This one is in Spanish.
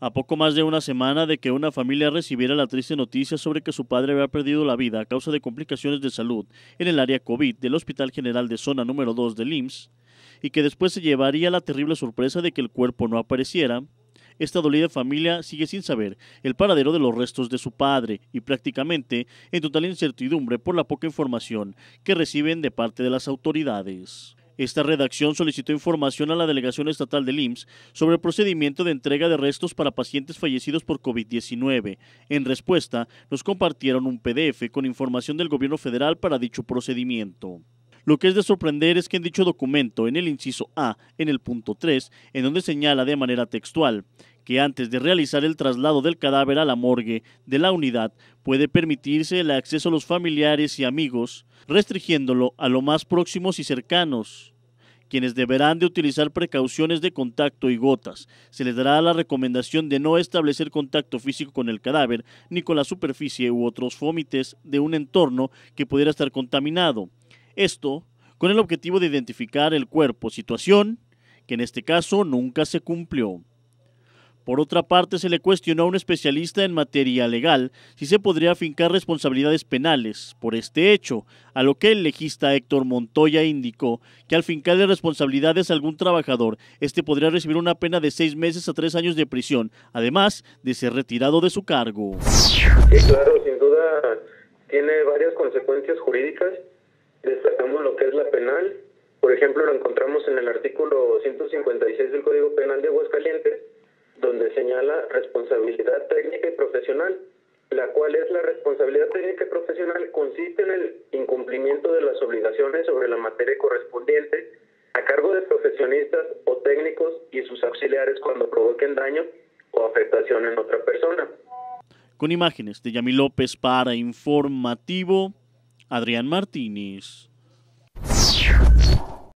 a poco más de una semana de que una familia recibiera la triste noticia sobre que su padre había perdido la vida a causa de complicaciones de salud en el área COVID del Hospital General de Zona número 2 del IMSS, y que después se llevaría la terrible sorpresa de que el cuerpo no apareciera, esta dolida familia sigue sin saber el paradero de los restos de su padre y prácticamente en total incertidumbre por la poca información que reciben de parte de las autoridades. Esta redacción solicitó información a la Delegación Estatal del IMSS sobre el procedimiento de entrega de restos para pacientes fallecidos por COVID-19. En respuesta, nos compartieron un PDF con información del gobierno federal para dicho procedimiento. Lo que es de sorprender es que en dicho documento, en el inciso A, en el punto 3, en donde señala de manera textual, que antes de realizar el traslado del cadáver a la morgue de la unidad puede permitirse el acceso a los familiares y amigos, restringiéndolo a los más próximos y cercanos quienes deberán de utilizar precauciones de contacto y gotas. Se les dará la recomendación de no establecer contacto físico con el cadáver ni con la superficie u otros fómites de un entorno que pudiera estar contaminado. Esto con el objetivo de identificar el cuerpo, situación que en este caso nunca se cumplió. Por otra parte, se le cuestionó a un especialista en materia legal si se podría fincar responsabilidades penales por este hecho, a lo que el legista Héctor Montoya indicó que al fincarle responsabilidades a algún trabajador, este podría recibir una pena de seis meses a tres años de prisión, además de ser retirado de su cargo. Sí, claro, sin duda tiene varias consecuencias jurídicas. Destacamos lo que es la penal. Por ejemplo, lo encontramos en el artículo 156 del Código Penal de Aguascalientes, donde señala responsabilidad técnica y profesional, la cual es la responsabilidad técnica y profesional consiste en el incumplimiento de las obligaciones sobre la materia correspondiente a cargo de profesionistas o técnicos y sus auxiliares cuando provoquen daño o afectación en otra persona. Con imágenes de Yami López para Informativo, Adrián Martínez.